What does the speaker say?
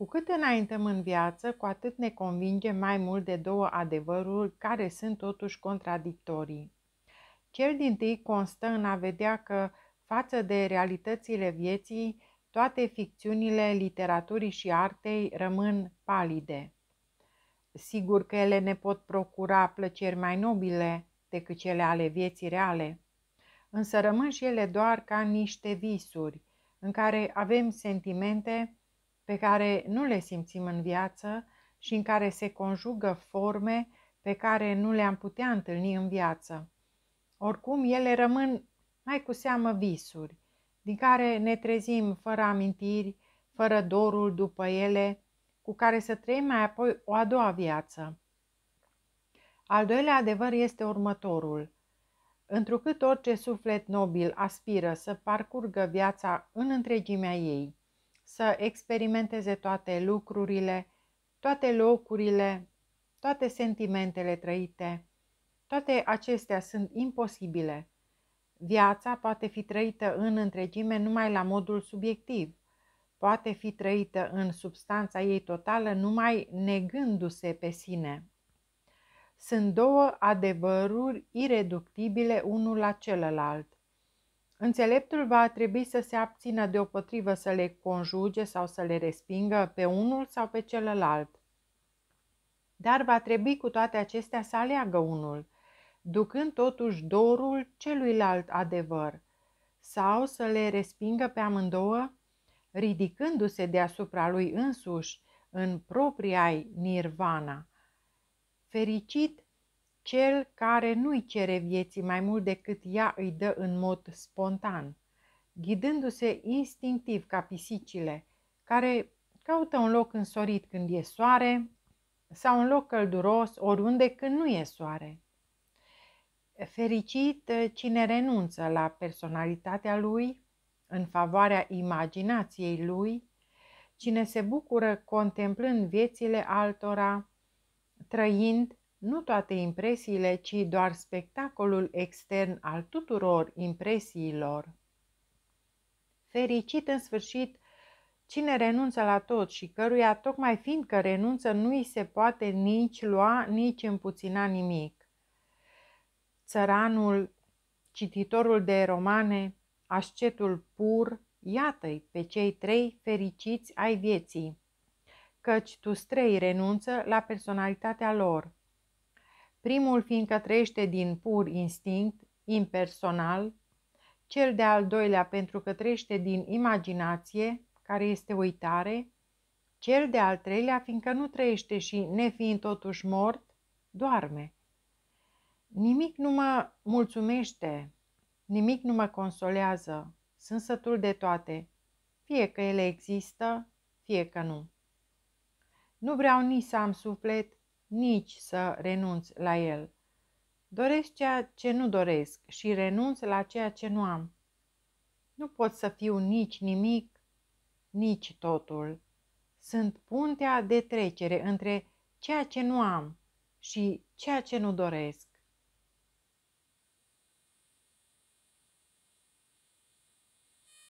Cu cât înaintăm în viață, cu atât ne convingem mai mult de două adevăruri care sunt totuși contradictorii. Cel din tâi constă în a vedea că, față de realitățile vieții, toate ficțiunile literaturii și artei rămân palide. Sigur că ele ne pot procura plăceri mai nobile decât cele ale vieții reale, însă rămân și ele doar ca niște visuri, în care avem sentimente pe care nu le simțim în viață și în care se conjugă forme pe care nu le-am putea întâlni în viață. Oricum, ele rămân mai cu seamă visuri, din care ne trezim fără amintiri, fără dorul după ele, cu care să trăim mai apoi o a doua viață. Al doilea adevăr este următorul. Întrucât orice suflet nobil aspiră să parcurgă viața în întregimea ei, să experimenteze toate lucrurile, toate locurile, toate sentimentele trăite. Toate acestea sunt imposibile. Viața poate fi trăită în întregime numai la modul subiectiv. Poate fi trăită în substanța ei totală numai negându-se pe sine. Sunt două adevăruri ireductibile unul la celălalt. Înțeleptul va trebui să se abțină deopotrivă să le conjuge sau să le respingă pe unul sau pe celălalt. Dar va trebui cu toate acestea să aleagă unul, ducând totuși dorul celuilalt adevăr, sau să le respingă pe amândouă, ridicându-se deasupra lui însuși în propria nirvana. Fericit cel care nu-i cere vieții mai mult decât ea îi dă în mod spontan, ghidându-se instinctiv ca pisicile, care caută un loc însorit când e soare sau un loc călduros oriunde când nu e soare. Fericit ă, cine renunță la personalitatea lui în favoarea imaginației lui, cine se bucură contemplând viețile altora, trăind nu toate impresiile, ci doar spectacolul extern al tuturor impresiilor. Fericit în sfârșit, cine renunță la tot și căruia, tocmai fiindcă renunță, nu îi se poate nici lua, nici împuțina nimic. Țăranul, cititorul de romane, ascetul pur, iată-i pe cei trei fericiți ai vieții, căci tu trei renunță la personalitatea lor, primul fiindcă trăiește din pur instinct, impersonal, cel de-al doilea pentru că trăiește din imaginație, care este uitare, cel de-al treilea fiindcă nu trăiește și, nefiind totuși mort, doarme. Nimic nu mă mulțumește, nimic nu mă consolează, sunt sătul de toate, fie că ele există, fie că nu. Nu vreau nici să am suflet, nici să renunț la el. Doresc ceea ce nu doresc și renunț la ceea ce nu am. Nu pot să fiu nici nimic, nici totul. Sunt puntea de trecere între ceea ce nu am și ceea ce nu doresc.